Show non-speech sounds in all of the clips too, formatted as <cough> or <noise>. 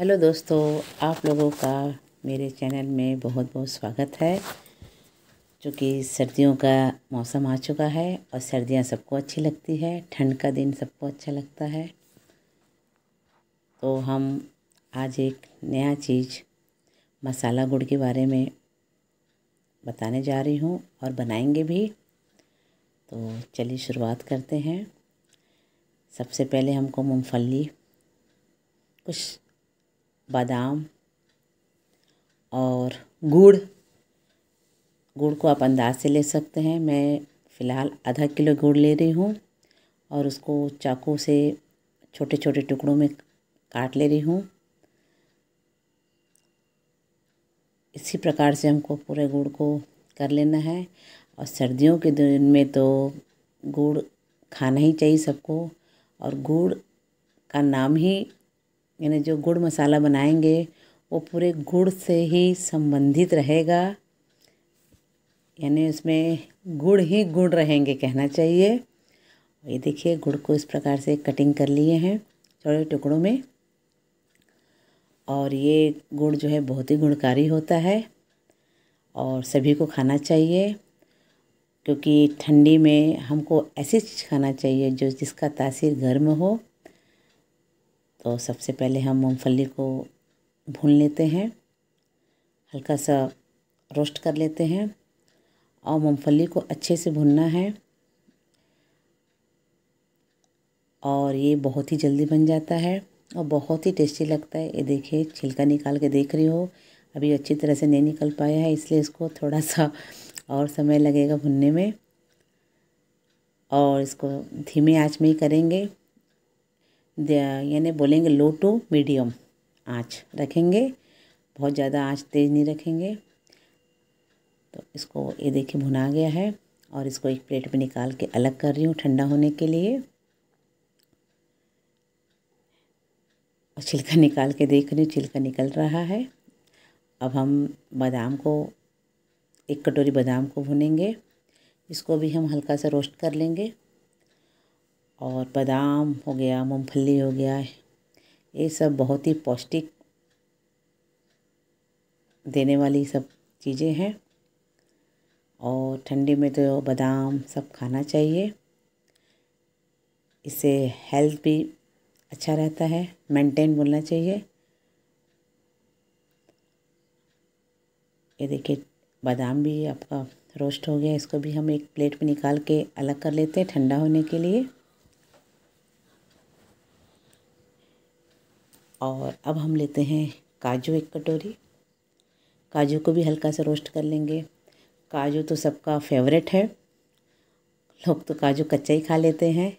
hello दोस्तों आप लोगों का मेरे चैनल में बहुत बहुत स्वागत है चूँकि सर्दियों का मौसम आ चुका है और सर्दियाँ सबको अच्छी लगती है ठंड का दिन सबको अच्छा लगता है तो हम आज एक नया चीज़ मसाला गुड़ के बारे में बताने जा रही हूँ और बनाएंगे भी तो चलिए शुरुआत करते हैं सबसे पहले हमको मूँगफली कुछ बादाम और गुड़ गुड़ को आप अंदाज से ले सकते हैं मैं फ़िलहाल आधा किलो गुड़ ले रही हूँ और उसको चाकू से छोटे छोटे टुकड़ों में काट ले रही हूँ इसी प्रकार से हमको पूरे गुड़ को कर लेना है और सर्दियों के दिन में तो गुड़ खाना ही चाहिए सबको और गुड़ का नाम ही यानी जो गुड़ मसाला बनाएंगे वो पूरे गुड़ से ही संबंधित रहेगा यानी उसमें गुड़ ही गुड़ रहेंगे कहना चाहिए ये देखिए गुड़ को इस प्रकार से कटिंग कर लिए हैं छोटे टुकड़ों में और ये गुड़ जो है बहुत ही गुणकारी होता है और सभी को खाना चाहिए क्योंकि ठंडी में हमको ऐसी चीज़ खाना चाहिए जो जिसका तासीर गर्म हो तो सबसे पहले हम मूंगफली को भून लेते हैं हल्का सा रोस्ट कर लेते हैं और मूंगफली को अच्छे से भुनना है और ये बहुत ही जल्दी बन जाता है और बहुत ही टेस्टी लगता है ये देखिए छिलका निकाल के देख रही हो अभी अच्छी तरह से नहीं निकल पाया है इसलिए इसको थोड़ा सा और समय लगेगा भुनने में और इसको धीमे आंच में ही करेंगे यानी बोलेंगे लो टू मीडियम आँच रखेंगे बहुत ज़्यादा आँच तेज़ नहीं रखेंगे तो इसको ये देखिए भुना गया है और इसको एक प्लेट में निकाल के अलग कर रही हूँ ठंडा होने के लिए और छिलका निकाल के देख रही हूँ छिलका निकल रहा है अब हम बादाम को एक कटोरी बादाम को भुनेंगे इसको भी हम हल्का सा रोस्ट कर लेंगे और बादाम हो गया मूँगफली हो गया ये सब बहुत ही पौष्टिक देने वाली सब चीज़ें हैं और ठंडी में तो बादाम सब खाना चाहिए इससे हेल्थ भी अच्छा रहता है मेंटेन बोलना चाहिए ये देखिए बादाम भी आपका रोस्ट हो गया इसको भी हम एक प्लेट में निकाल के अलग कर लेते हैं ठंडा होने के लिए और अब हम लेते हैं काजू एक कटोरी काजू को भी हल्का सा रोस्ट कर लेंगे काजू तो सबका फेवरेट है लोग तो काजू कच्चा ही खा लेते हैं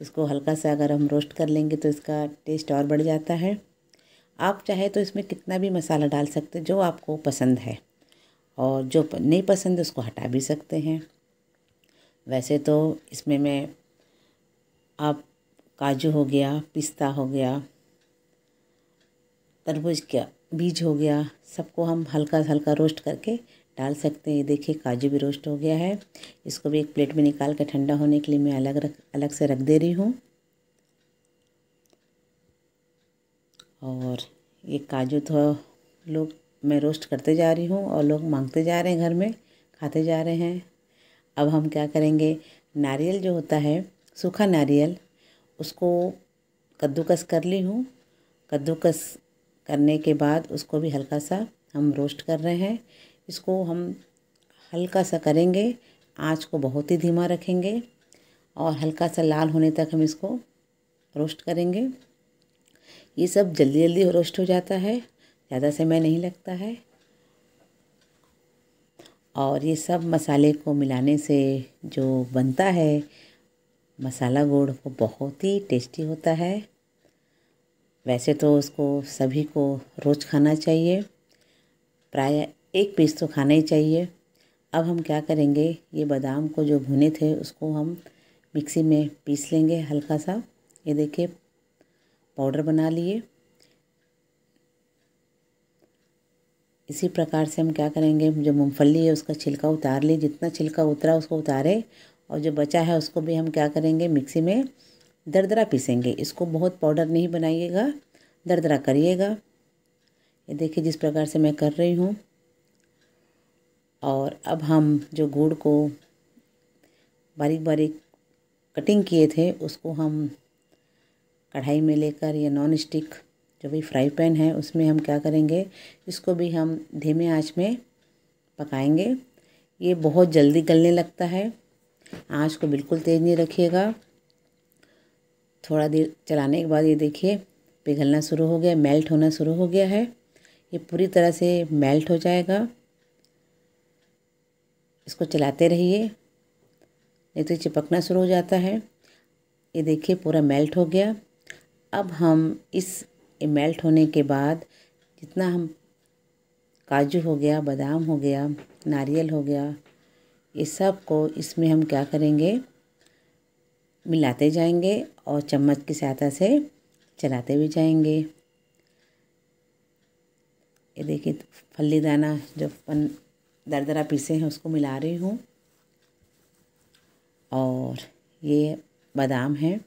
इसको हल्का सा अगर हम रोस्ट कर लेंगे तो इसका टेस्ट और बढ़ जाता है आप चाहे तो इसमें कितना भी मसाला डाल सकते हैं जो आपको पसंद है और जो नहीं पसंद उसको हटा भी सकते हैं वैसे तो इसमें मैं आप काजू हो गया पिस्ता हो गया तरबूज का बीज हो गया सबको हम हल्का हल्का रोस्ट करके डाल सकते हैं देखिए काजू भी रोस्ट हो गया है इसको भी एक प्लेट में निकाल के ठंडा होने के लिए मैं अलग रख अलग से रख दे रही हूँ और ये काजू तो लोग मैं रोस्ट करते जा रही हूँ और लोग मांगते जा रहे हैं घर में खाते जा रहे हैं अब हम क्या करेंगे नारियल जो होता है सूखा नारियल उसको कद्दूकस कर ली हूँ कद्दूकस करने के बाद उसको भी हल्का सा हम रोस्ट कर रहे हैं इसको हम हल्का सा करेंगे आँच को बहुत ही धीमा रखेंगे और हल्का सा लाल होने तक हम इसको रोस्ट करेंगे ये सब जल्दी जल्दी रोस्ट हो जाता है ज़्यादा समय नहीं लगता है और ये सब मसाले को मिलाने से जो बनता है मसाला गुड़ वो बहुत ही टेस्टी होता है वैसे तो उसको सभी को रोज़ खाना चाहिए प्राय एक पीस तो खाना ही चाहिए अब हम क्या करेंगे ये बादाम को जो भुने थे उसको हम मिक्सी में पीस लेंगे हल्का सा ये देखिए पाउडर बना लिए इसी प्रकार से हम क्या करेंगे जो मूंगफली है उसका छिलका उतार लिए जितना छिलका उतरा उसको उतारे और जो बचा है उसको भी हम क्या करेंगे मिक्सी में दरदरा पीसेंगे इसको बहुत पाउडर नहीं बनाइएगा दरदरा करिएगा ये देखिए जिस प्रकार से मैं कर रही हूँ और अब हम जो गुड़ को बारीक बारीक कटिंग किए थे उसको हम कढ़ाई में लेकर या नॉन स्टिक जो भी फ्राई पैन है उसमें हम क्या करेंगे इसको भी हम धीमे आंच में पकाएंगे ये बहुत जल्दी गलने लगता है आंच को बिल्कुल तेज़ नहीं रखिएगा थोड़ा देर चलाने के बाद ये देखिए पिघलना शुरू हो गया मेल्ट होना शुरू हो गया है ये पूरी तरह से मेल्ट हो जाएगा इसको चलाते रहिए नहीं तो चिपकना शुरू हो जाता है ये देखिए पूरा मेल्ट हो गया अब हम इस मेल्ट होने के बाद जितना हम काजू हो गया बादाम हो गया नारियल हो गया ये सब को इसमें हम क्या करेंगे मिलाते जाएंगे और चम्मच की सहायता से चलाते भी जाएंगे ये देखिए तो फली दाना जो अपन दरा पीसे हैं उसको मिला रही हूँ और ये बादाम है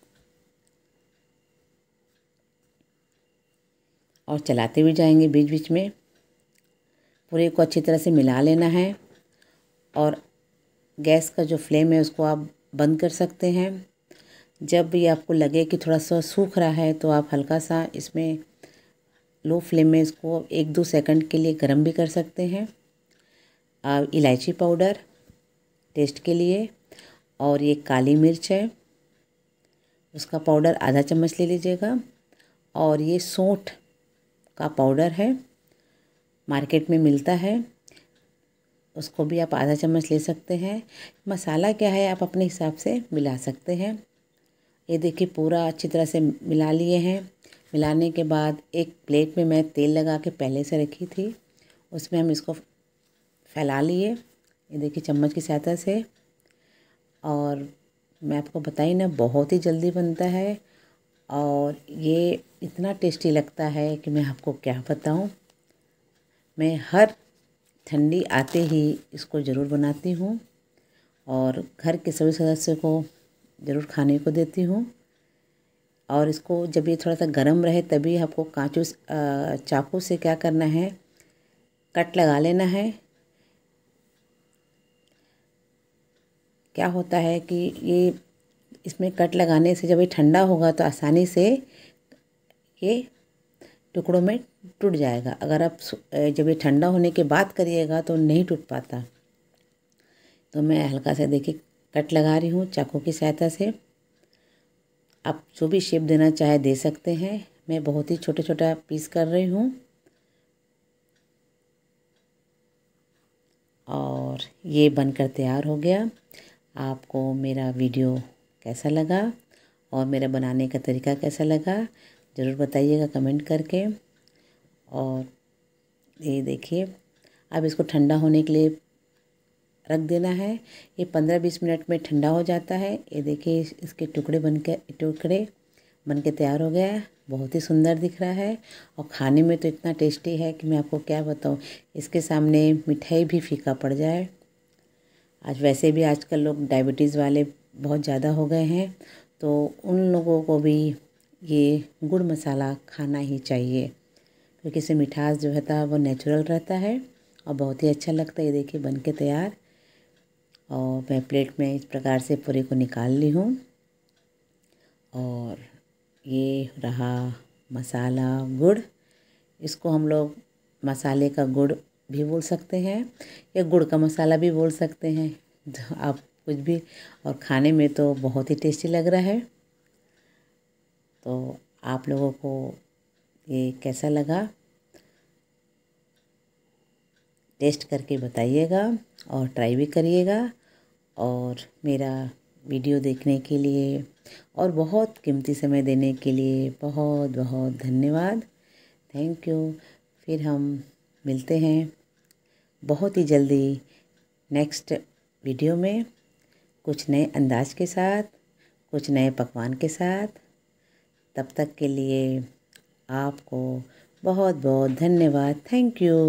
और चलाते भी जाएंगे बीच बीच में पूरे को अच्छी तरह से मिला लेना है और गैस का जो फ्लेम है उसको आप बंद कर सकते हैं जब भी आपको लगे कि थोड़ा सा सूख रहा है तो आप हल्का सा इसमें लो फ्लेम में इसको एक दो सेकंड के लिए गर्म भी कर सकते हैं इलायची पाउडर टेस्ट के लिए और ये काली मिर्च है उसका पाउडर आधा चम्मच ले लीजिएगा और ये सोंठ का पाउडर है मार्केट में मिलता है उसको भी आप आधा चम्मच ले सकते हैं मसाला क्या है आप अपने हिसाब से मिला सकते हैं ये देखिए पूरा अच्छी तरह से मिला लिए हैं मिलाने के बाद एक प्लेट में मैं तेल लगा के पहले से रखी थी उसमें हम इसको फैला लिए ये देखिए चम्मच की सहायता से और मैं आपको बताई ना बहुत ही जल्दी बनता है और ये इतना टेस्टी लगता है कि मैं आपको क्या बताऊं मैं हर ठंडी आते ही इसको ज़रूर बनाती हूँ और घर के सभी सदस्यों को ज़रूर खाने को देती हूँ और इसको जब ये थोड़ा सा गर्म रहे तभी आपको काँचू चाकू से क्या करना है कट लगा लेना है क्या होता है कि ये इसमें कट लगाने से जब ये ठंडा होगा तो आसानी से ये टुकड़ों में टूट जाएगा अगर आप जब ये ठंडा होने के बाद करिएगा तो नहीं टूट पाता तो मैं हल्का सा देखिए कट लगा रही हूँ चाकू की सहायता से आप जो भी शेप देना चाहे दे सकते हैं मैं बहुत ही छोटा छोटा पीस कर रही हूँ और ये बनकर तैयार हो गया आपको मेरा वीडियो कैसा लगा और मेरा बनाने का तरीका कैसा लगा ज़रूर बताइएगा कमेंट करके और ये देखिए अब इसको ठंडा होने के लिए रख देना है ये पंद्रह बीस मिनट में ठंडा हो जाता है ये देखिए इसके टुकड़े बन के टुकड़े बन के तैयार हो गया है बहुत ही सुंदर दिख रहा है और खाने में तो इतना टेस्टी है कि मैं आपको क्या बताऊँ इसके सामने मिठाई भी फीका पड़ जाए आज वैसे भी आजकल लोग डायबिटीज़ वाले बहुत ज़्यादा हो गए हैं तो उन लोगों को भी ये गुड़ मसाला खाना ही चाहिए क्योंकि इससे मिठास जो है वो नेचुरल रहता है और बहुत ही अच्छा लगता है ये देखिए बन के तैयार और मैं प्लेट में इस प्रकार से पूरे को निकाल ली हूँ और ये रहा मसाला गुड़ इसको हम लोग मसाले का गुड़ भी बोल सकते हैं या गुड़ का मसाला भी बोल सकते हैं <laughs> आप कुछ भी और खाने में तो बहुत ही टेस्टी लग रहा है तो आप लोगों को ये कैसा लगा टेस्ट करके बताइएगा और ट्राई भी करिएगा और मेरा वीडियो देखने के लिए और बहुत कीमती समय देने के लिए बहुत बहुत धन्यवाद थैंक यू फिर हम मिलते हैं बहुत ही जल्दी नेक्स्ट वीडियो में कुछ नए अंदाज के साथ कुछ नए पकवान के साथ तब तक के लिए आपको बहुत बहुत धन्यवाद थैंक यू